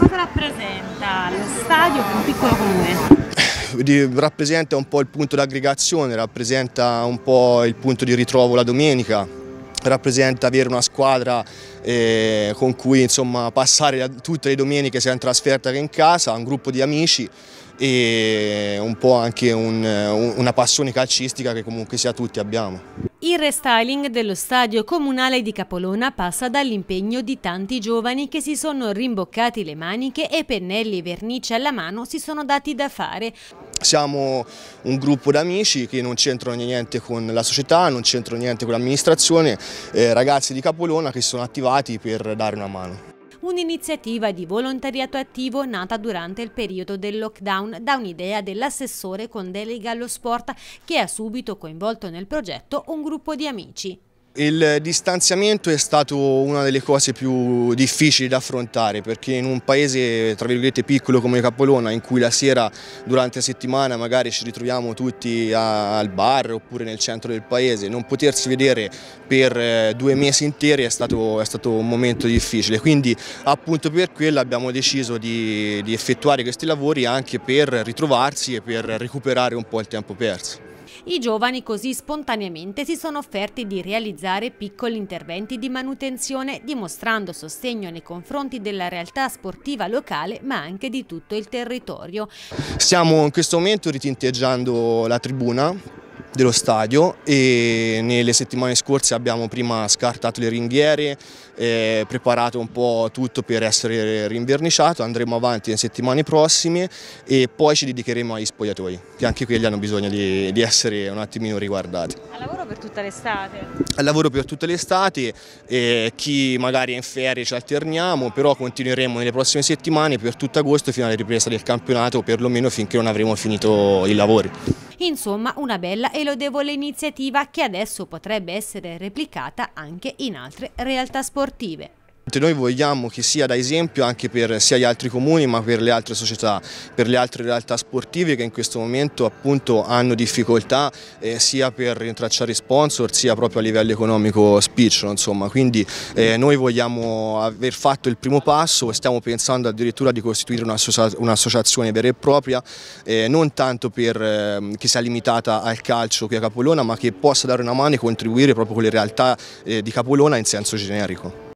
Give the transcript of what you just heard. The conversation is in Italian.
cosa rappresenta lo stadio per un piccolo comune? Rappresenta un po' il punto d'aggregazione, rappresenta un po' il punto di ritrovo la domenica, rappresenta avere una squadra eh, con cui insomma, passare tutte le domeniche sia in trasferta che in casa, un gruppo di amici e un po' anche un, una passione calcistica che comunque sia tutti abbiamo. Il restyling dello stadio comunale di Capolona passa dall'impegno di tanti giovani che si sono rimboccati le maniche e pennelli e vernici alla mano si sono dati da fare. Siamo un gruppo di amici che non c'entrano niente con la società, non c'entrano niente con l'amministrazione, eh, ragazzi di Capolona che si sono attivati per dare una mano un'iniziativa di volontariato attivo nata durante il periodo del lockdown da un'idea dell'assessore con delega allo sport che ha subito coinvolto nel progetto un gruppo di amici. Il distanziamento è stato una delle cose più difficili da affrontare perché in un paese tra virgolette piccolo come Capolona in cui la sera durante la settimana magari ci ritroviamo tutti a, al bar oppure nel centro del paese non potersi vedere per eh, due mesi interi è stato, è stato un momento difficile quindi appunto per quello abbiamo deciso di, di effettuare questi lavori anche per ritrovarsi e per recuperare un po' il tempo perso. I giovani così spontaneamente si sono offerti di realizzare piccoli interventi di manutenzione dimostrando sostegno nei confronti della realtà sportiva locale ma anche di tutto il territorio. Stiamo in questo momento ritinteggiando la tribuna dello stadio e nelle settimane scorse abbiamo prima scartato le ringhiere, eh, preparato un po' tutto per essere rinverniciato, andremo avanti nelle settimane prossime e poi ci dedicheremo agli spogliatoi, che anche quelli hanno bisogno di, di essere un attimino riguardati. Al lavoro per tutta l'estate? Al lavoro per tutta l'estate, eh, chi magari è in ferie ci alterniamo, però continueremo nelle prossime settimane per tutto agosto fino alla ripresa del campionato perlomeno finché non avremo finito i lavori. Insomma, una bella e lodevole iniziativa che adesso potrebbe essere replicata anche in altre realtà sportive. Noi vogliamo che sia da esempio anche per sia gli altri comuni ma per le altre società, per le altre realtà sportive che in questo momento appunto hanno difficoltà eh, sia per rintracciare sponsor sia proprio a livello economico spicciolo insomma. Quindi eh, noi vogliamo aver fatto il primo passo stiamo pensando addirittura di costituire un'associazione vera e propria eh, non tanto per, ehm, che sia limitata al calcio qui a Capolona ma che possa dare una mano e contribuire proprio con le realtà eh, di Capolona in senso generico.